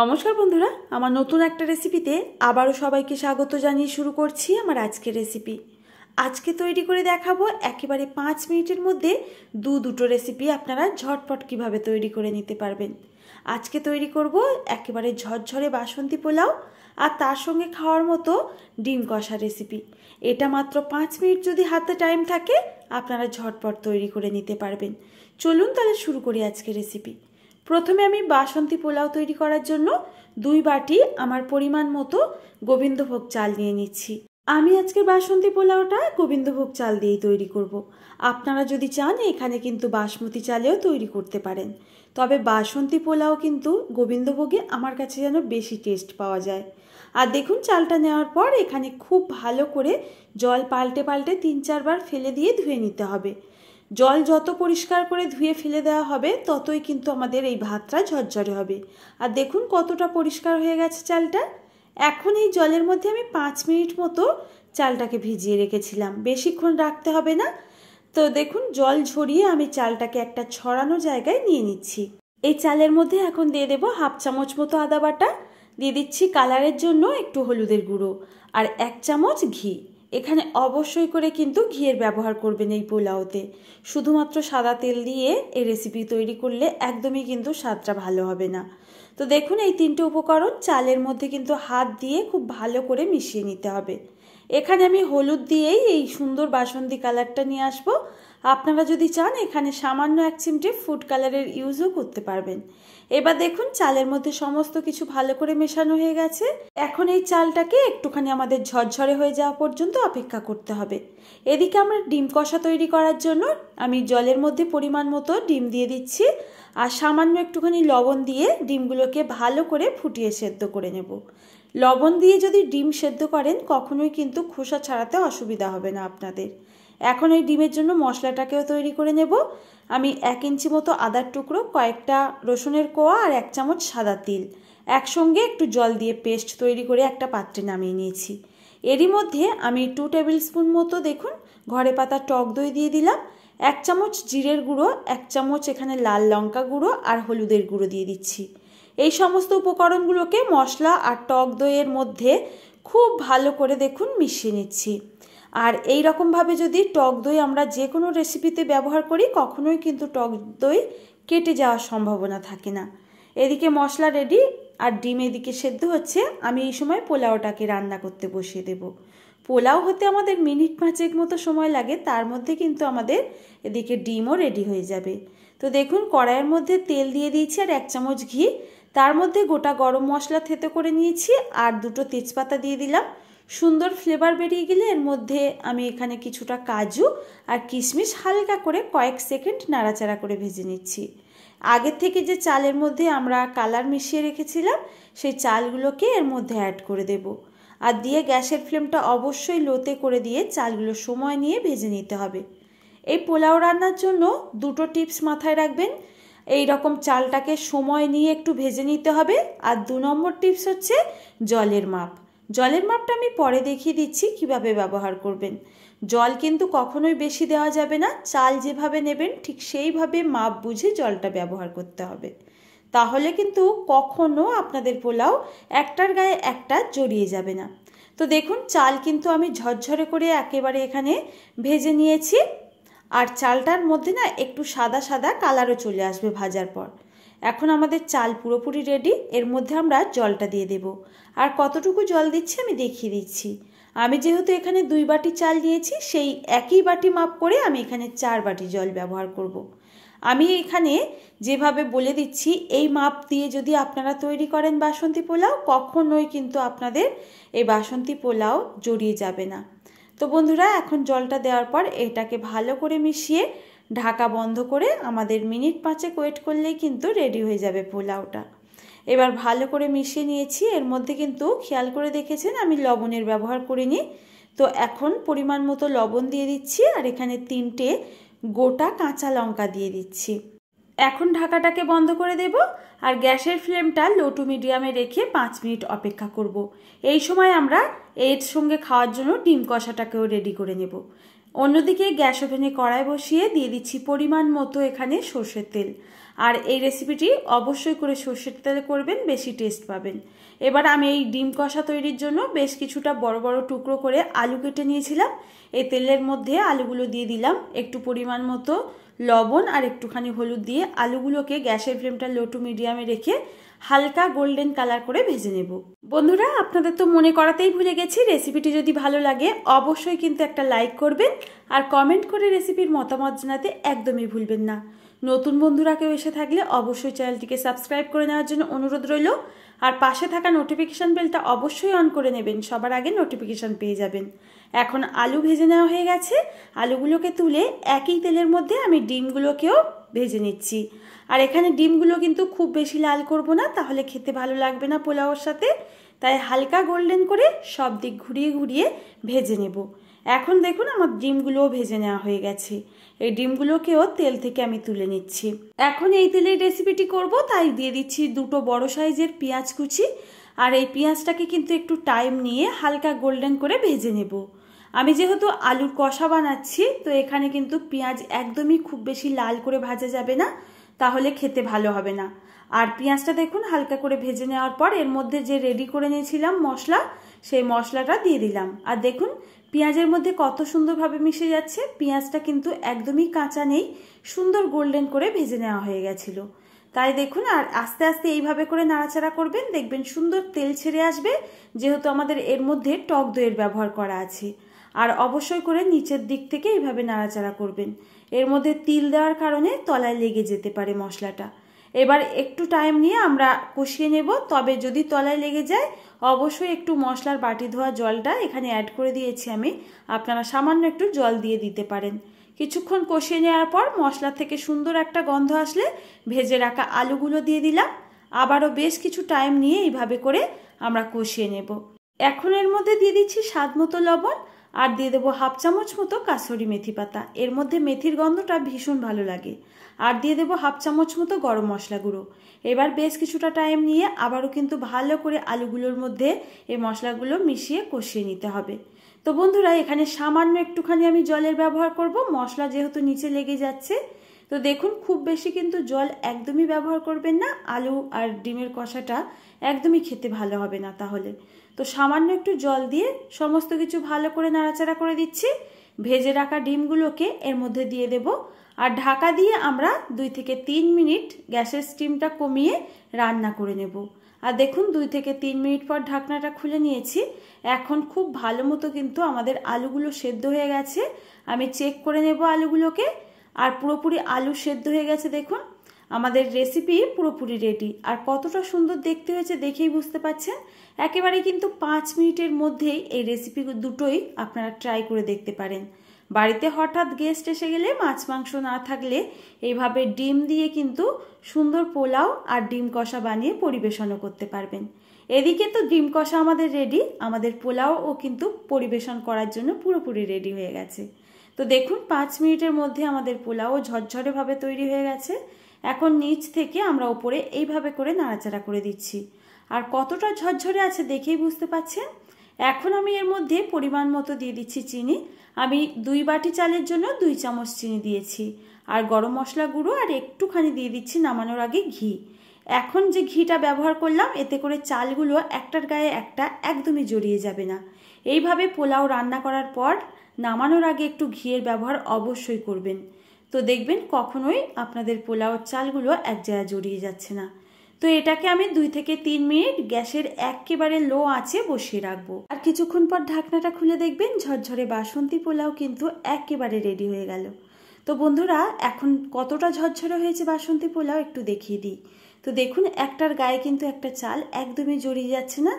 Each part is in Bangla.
নমস্কার বন্ধুরা আমার নতুন একটা রেসিপিতে আবারও সবাইকে স্বাগত জানিয়ে শুরু করছি আমার আজকের রেসিপি আজকে তৈরি করে দেখাবো একেবারে পাঁচ মিনিটের মধ্যে দু দুটো রেসিপি আপনারা ঝটপট কিভাবে তৈরি করে নিতে পারবেন আজকে তৈরি করব একেবারে ঝরঝরে বাসন্তী পোলাও আর তার সঙ্গে খাওয়ার মতো ডিম কষা রেসিপি এটা মাত্র পাঁচ মিনিট যদি হাতে টাইম থাকে আপনারা ঝটপট তৈরি করে নিতে পারবেন চলুন তাহলে শুরু করি আজকে রেসিপি প্রথমে আমি বাসন্তী পোলাও তৈরি করার জন্য দুই বাটি আমার পরিমাণ মতো গোবিন্দভোগ চাল নিয়ে নিচ্ছি আমি আজকে বাসন্তী পোলাওটা গোবিন্দভোগ চাল দিয়েই তৈরি করব। আপনারা যদি চান এখানে কিন্তু বাসমতি চালেও তৈরি করতে পারেন তবে বাসন্তী পোলাও কিন্তু গোবিন্দভোগে আমার কাছে যেন বেশি টেস্ট পাওয়া যায় আর দেখুন চালটা নেওয়ার পর এখানে খুব ভালো করে জল পাল্টে পাল্টে তিন চারবার ফেলে দিয়ে ধুয়ে নিতে হবে জল যত পরিষ্কার করে ধুয়ে ফেলে দেওয়া হবে ততই কিন্তু আমাদের এই ভাতটা ঝরঝরে হবে আর দেখুন কতটা পরিষ্কার হয়ে গেছে চালটা এখন এই জলের মধ্যে আমি পাঁচ মিনিট মতো চালটাকে ভিজিয়ে রেখেছিলাম বেশিক্ষণ রাখতে হবে না তো দেখুন জল ঝরিয়ে আমি চালটাকে একটা ছড়ানো জায়গায় নিয়ে নিচ্ছি এই চালের মধ্যে এখন দিয়ে দেবো হাফ চামচ মতো আদা বাটা দিয়ে দিচ্ছি কালারের জন্য একটু হলুদের গুঁড়ো আর এক চামচ ঘি এখানে অবশ্যই করে কিন্তু ঘিয়ের ব্যবহার করবেন এই পোলাওতে শুধুমাত্র সাদা তেল দিয়ে এই রেসিপি তৈরি করলে একদমই কিন্তু স্বাদটা ভালো হবে না তো দেখুন এই তিনটে উপকরণ চালের মধ্যে কিন্তু হাত দিয়ে খুব ভালো করে মিশিয়ে নিতে হবে এখানে আমি হলুদ দিয়েই এই সুন্দর বাসন্তী কালারটা নিয়ে আসব আপনারা যদি চান এখানে সামান্য এক চিমটে ফুড কালারের ইউজও করতে পারবেন এবার দেখুন চালের মধ্যে সমস্ত কিছু ভালো করে মেশানো হয়ে গেছে এখন এই চালটাকে একটুখানি আমাদের ঝরঝরে হয়ে যাওয়া পর্যন্ত অপেক্ষা করতে হবে এদিকে আমরা ডিম কষা তৈরি করার জন্য আমি জলের মধ্যে পরিমাণ মতো ডিম দিয়ে দিচ্ছি আর সামান্য একটুখানি লবণ দিয়ে ডিমগুলোকে ভালো করে ফুটিয়ে সেদ্ধ করে নেব লবণ দিয়ে যদি ডিম সেদ্ধ করেন কখনোই কিন্তু খোসা ছাড়াতে অসুবিধা হবে না আপনাদের এখন এই ডিমের জন্য মশলাটাকেও তৈরি করে নেব আমি এক ইঞ্চি মতো আদার টুকরো কয়েকটা রসুনের কোয়া আর এক চামচ সাদা তিল একসঙ্গে একটু জল দিয়ে পেস্ট তৈরি করে একটা পাত্রে নামিয়ে নিয়েছি এরই মধ্যে আমি টু টেবিল স্পুন মতো দেখুন ঘরে পাতা টক দই দিয়ে দিলাম এক চামচ জিরের গুঁড়ো এক চামচ এখানে লাল লঙ্কা গুঁড়ো আর হলুদের গুঁড়ো দিয়ে দিচ্ছি এই সমস্ত উপকরণগুলোকে মশলা আর টক দইয়ের মধ্যে খুব ভালো করে দেখুন মিশিয়ে নিচ্ছি আর এই রকমভাবে যদি টক দই আমরা যে কোনো রেসিপিতে ব্যবহার করি কখনোই কিন্তু টক দই কেটে যাওয়ার সম্ভাবনা থাকে না এদিকে মশলা রেডি আর ডিম এদিকে সেদ্ধ হচ্ছে আমি এই সময় পোলাওটাকে রান্না করতে বসিয়ে দেব পোলাও হতে আমাদের মিনিট পাঁচেক মতো সময় লাগে তার মধ্যে কিন্তু আমাদের এদিকে ডিমও রেডি হয়ে যাবে তো দেখুন কড়াইয়ের মধ্যে তেল দিয়ে দিয়েছি আর এক চামচ ঘি তার মধ্যে গোটা গরম মশলা থেতো করে নিয়েছি আর দুটো তেজপাতা দিয়ে দিলাম সুন্দর ফ্লেভার বেরিয়ে গেলে এর মধ্যে আমি এখানে কিছুটা কাজু আর কিশমিশ হালকা করে কয়েক সেকেন্ড নাড়াচাড়া করে ভেজে নিচ্ছি আগের থেকে যে চালের মধ্যে আমরা কালার মিশিয়ে রেখেছিলাম সেই চালগুলোকে এর মধ্যে অ্যাড করে দেব আর দিয়ে গ্যাসের ফ্লেমটা অবশ্যই লোতে করে দিয়ে চালগুলো সময় নিয়ে ভেজে নিতে হবে এই পোলাও রান্নার জন্য দুটো টিপস মাথায় রাখবেন এই রকম চালটাকে সময় নিয়ে একটু ভেজে নিতে হবে আর দু নম্বর টিপস হচ্ছে জলের মাপ জলের মাপটা আমি পরে দেখিয়ে দিচ্ছি কিভাবে ব্যবহার করবেন জল কিন্তু কখনোই বেশি দেওয়া যাবে না চাল যেভাবে নেবেন ঠিক সেইভাবে মাপ বুঝে জলটা ব্যবহার করতে হবে তাহলে কিন্তু কখনো আপনাদের পোলাও একটার গায়ে একটা জড়িয়ে যাবে না তো দেখুন চাল কিন্তু আমি ঝরঝরে করে একেবারে এখানে ভেজে নিয়েছি আর চালটার মধ্যে না একটু সাদা সাদা কালারও চলে আসবে ভাজার পর এখন আমাদের চাল পুরোপুরি রেডি এর মধ্যে আমরা জলটা দিয়ে দেব আর কতটুকু জল দিচ্ছি আমি দেখিয়ে দিচ্ছি আমি যেহেতু এখানে দুই বাটি চাল নিয়েছি সেই একই বাটি মাপ করে আমি এখানে চার বাটি জল ব্যবহার করব। আমি এখানে যেভাবে বলে দিচ্ছি এই মাপ দিয়ে যদি আপনারা তৈরি করেন বাসন্তী পোলাও কখনোই কিন্তু আপনাদের এই বাসন্তী পোলাও জড়িয়ে যাবে না তো বন্ধুরা এখন জলটা দেওয়ার পর এটাকে ভালো করে মিশিয়ে ঢাকা বন্ধ করে আমাদের মিনিট পাঁচেক ওয়েট করলেই কিন্তু রেডি হয়ে যাবে পোলাওটা এবার ভালো করে মিশিয়ে নিয়েছি এর মধ্যে কিন্তু খেয়াল করে দেখেছেন আমি লবণের ব্যবহার করিনি তো এখন পরিমাণ মতো লবণ দিয়ে দিচ্ছি আর এখানে তিনটে গোটা কাঁচা লঙ্কা দিয়ে দিচ্ছি এখন ঢাকাটাকে বন্ধ করে দেব আর গ্যাসের ফ্লেমটা লো টু মিডিয়ামে রেখে পাঁচ মিনিট অপেক্ষা করব। এই সময় আমরা এর সঙ্গে খাওয়ার জন্য ডিম কষাটাকেও রেডি করে নেব অন্যদিকে গ্যাস ওভেনে কড়াই বসিয়ে দিয়ে দিচ্ছি পরিমাণ মতো এখানে সর্ষের তেল আর এই রেসিপিটি অবশ্যই করে সর্ষের তেলে করবেন বেশি টেস্ট পাবেন এবার আমি এই ডিম কষা তৈরির জন্য বেশ কিছুটা বড় বড় টুকরো করে আলু কেটে নিয়েছিলাম এই তেলের মধ্যে আলুগুলো দিয়ে দিলাম একটু পরিমাণ মতো লবণ আর একটুখানি হলুদ দিয়ে আলুগুলোকে গ্যাসের ফ্লেমটা লো টু মিডিয়ামে রেখে হালকা গোল্ডেন কালার করে ভেজে নেব বন্ধুরা আপনাদের তো মনে করাতেই ভুলে গেছি রেসিপিটি যদি ভালো লাগে অবশ্যই কিন্তু একটা লাইক করবেন আর কমেন্ট করে রেসিপির মতামত জানাতে একদমই ভুলবেন না নতুন বন্ধুরা কেউ এসে থাকলে অবশ্যই চ্যানেলটিকে সাবস্ক্রাইব করে নেওয়ার জন্য অনুরোধ রইল আর পাশে থাকা নোটিফিকেশান বেলটা অবশ্যই অন করে নেবেন সবার আগে নোটিফিকেশান পেয়ে যাবেন এখন আলু ভেজে নেওয়া হয়ে গেছে আলুগুলোকে তুলে একই তেলের মধ্যে আমি ডিমগুলোকেও ভেজে নিচ্ছি আর এখানে ডিমগুলো কিন্তু খুব বেশি লাল করব না তাহলে খেতে ভালো লাগবে না পোলাওর সাথে তাই হালকা গোল্ডেন করে সব দিক ঘুরিয়ে ঘুরিয়ে ভেজে নেবো এখন দেখুন আমার ডিমগুলোও ভেজে নেওয়া হয়ে গেছে এই ডিমগুলোকেও তেল থেকে আমি তুলে নিচ্ছি এখন এই তেলের রেসিপিটি করব তাই দিয়ে দিচ্ছি দুটো বড় সাইজের পেঁয়াজ কুচি আর এই পেঁয়াজটাকে কিন্তু একটু টাইম নিয়ে হালকা গোল্ডেন করে ভেজে নেব আমি যেহেতু আলুর কষা বানাচ্ছি তো এখানে কিন্তু পেঁয়াজ একদমই খুব বেশি লাল করে ভাজা যাবে না তাহলে খেতে ভালো হবে না আর পেঁয়াজটা দেখুন হালকা করে ভেজে নেওয়ার পর এর মধ্যে যে রেডি করে নিয়েছিলাম মশলা সেই মশলাটা দিয়ে দিলাম আর দেখুন পেঁয়াজের মধ্যে কত সুন্দরভাবে মিশে যাচ্ছে পেঁয়াজটা কিন্তু একদমই কাঁচা নেই সুন্দর গোল্ডেন করে ভেজে নেওয়া হয়ে গেছিল তাই দেখুন আর আস্তে আস্তে এইভাবে করে নাড়াচাড়া করবেন দেখবেন সুন্দর তেল ছেড়ে আসবে যেহেতু আমাদের এর মধ্যে টক দইয়ের ব্যবহার করা আছে আর অবশ্যই করে নিচের দিক থেকে এইভাবে নাড়াচাড়া করবেন এর মধ্যে তিল দেওয়ার কারণে তলায় লেগে যেতে পারে মশলাটা এবার একটু টাইম নিয়ে আমরা কষিয়ে নেব তবে যদি তলায় লেগে যায় অবশ্যই একটু মশলার বাটি ধোয়া জলটা এখানে অ্যাড করে দিয়েছি আমি আপনারা সামান্য একটু জল দিয়ে দিতে পারেন কিছুক্ষণ কষিয়ে নেওয়ার পর মশলা থেকে সুন্দর একটা গন্ধ আসলে ভেজে রাখা আলুগুলো দিয়ে দিলাম আবারও বেশ কিছু টাইম নিয়ে এইভাবে করে আমরা কষিয়ে নেব এখন এর মধ্যে দিয়ে দিচ্ছি স্বাদ মতো লবণ আর দিয়ে দেবো হাফ চামচ মতো কাসুরি মেথি পাতা এর মধ্যে মেথির গন্ধটা ভীষণ ভালো লাগে আর দিয়ে দেবো হাফ চামচ মতো গরম মশলা গুঁড়ো এবার বেশ কিছুটা টাইম নিয়ে আবারও কিন্তু ভালো করে আলুগুলোর মধ্যে এই মশলাগুলো মিশিয়ে কষিয়ে নিতে হবে তো বন্ধুরা এখানে সামান্য একটুখানি আমি জলের ব্যবহার করব মশলা যেহেতু নিচে লেগে যাচ্ছে তো দেখুন খুব বেশি কিন্তু জল একদমই ব্যবহার করবেন না আলু আর ডিমের কষাটা একদমই খেতে ভালো হবে না তাহলে তো সামান্য একটু জল দিয়ে সমস্ত কিছু ভালো করে নাড়াচাড়া করে দিচ্ছি ভেজে রাখা ডিমগুলোকে এর মধ্যে দিয়ে দেব আর ঢাকা দিয়ে আমরা দুই থেকে তিন মিনিট গ্যাসের স্টিমটা কমিয়ে রান্না করে নেব আর দেখুন দুই থেকে তিন মিনিট পর ঢাকনাটা খুলে নিয়েছি এখন খুব ভালো মতো কিন্তু আমাদের আলুগুলো সেদ্ধ হয়ে গেছে আমি চেক করে নেব আলুগুলোকে আর পুরোপুরি আলু সেদ্ধ হয়ে গেছে দেখুন আমাদের রেসিপি পুরোপুরি রেডি আর কতটা সুন্দর দেখতে হয়েছে দেখেই বুঝতে পারছেন একেবারে কিন্তু পাঁচ মিনিটের মধ্যেই এই রেসিপি দুটোই আপনারা ট্রাই করে দেখতে পারেন বাড়িতে হঠাৎ গেস্ট এসে গেলে মাছ মাংস না থাকলে এইভাবে ডিম দিয়ে কিন্তু সুন্দর পোলাও আর ডিম কষা বানিয়ে পরিবেশনও করতে পারবেন এদিকে তো ডিম কষা আমাদের রেডি আমাদের পোলাওও কিন্তু পরিবেশন করার জন্য পুরোপুরি রেডি হয়ে গেছে তো দেখুন পাঁচ মিনিটের মধ্যে আমাদের পোলাও ঝরঝরেভাবে তৈরি হয়ে গেছে এখন নিচ থেকে আমরা ওপরে এইভাবে করে নাড়াচাড়া করে দিচ্ছি আর কতটা ঝরঝরে আছে দেখেই বুঝতে পাচ্ছেন এখন আমি এর মধ্যে পরিমাণ মতো দিয়ে দিচ্ছি চিনি আমি দুই বাটি চালের জন্য দুই চামচ চিনি দিয়েছি আর গরম মশলা গুঁড়ো আর একটুখানি দিয়ে দিচ্ছি নামানোর আগে ঘি এখন যে ঘিটা ব্যবহার করলাম এতে করে চালগুলো একটার গায়ে একটা একদমই জড়িয়ে যাবে না এইভাবে পোলাও রান্না করার পর নামানোর আগে একটু ঘিয়ের ব্যবহার অবশ্যই করবেন তো দেখবেন কখনোই আপনাদের পোলাওর চালগুলো এক জায়গায় জড়িয়ে যাচ্ছে না তো এটাকে আমি দুই থেকে তিন মিনিট গ্যাসের একেবারে লো আঁচে বসিয়ে রাখবো আর কিছুক্ষণ পর ঢাকনাটা খুলে দেখবেন ঝরঝরে বাসন্তী পোলাও কিন্তু একেবারে রেডি হয়ে গেল তো বন্ধুরা এখন কতটা ঝরঝরে হয়েছে বাসন্তী পোলাও একটু দেখিয়ে দিই তো দেখুন একটার গায়ে কিন্তু একটা চাল একদমই জড়িয়ে যাচ্ছে না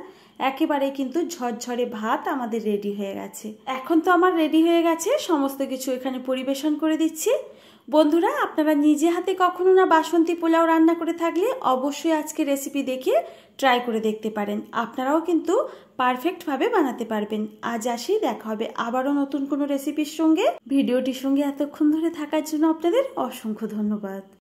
একেবারে কিন্তু ঝরঝরে ভাত আমাদের রেডি হয়ে গেছে এখন তো আমার রেডি হয়ে গেছে সমস্ত কিছু এখানে পরিবেশন করে দিচ্ছি বন্ধুরা আপনারা নিজে হাতে কখনো না বাসন্তী পোলাও রান্না করে থাকলে অবশ্যই আজকে রেসিপি দেখে ট্রাই করে দেখতে পারেন আপনারাও কিন্তু পারফেক্টভাবে বানাতে পারবেন আজ আসি দেখা হবে আবারও নতুন কোনো রেসিপির সঙ্গে ভিডিওটির সঙ্গে এতক্ষণ ধরে থাকার জন্য আপনাদের অসংখ্য ধন্যবাদ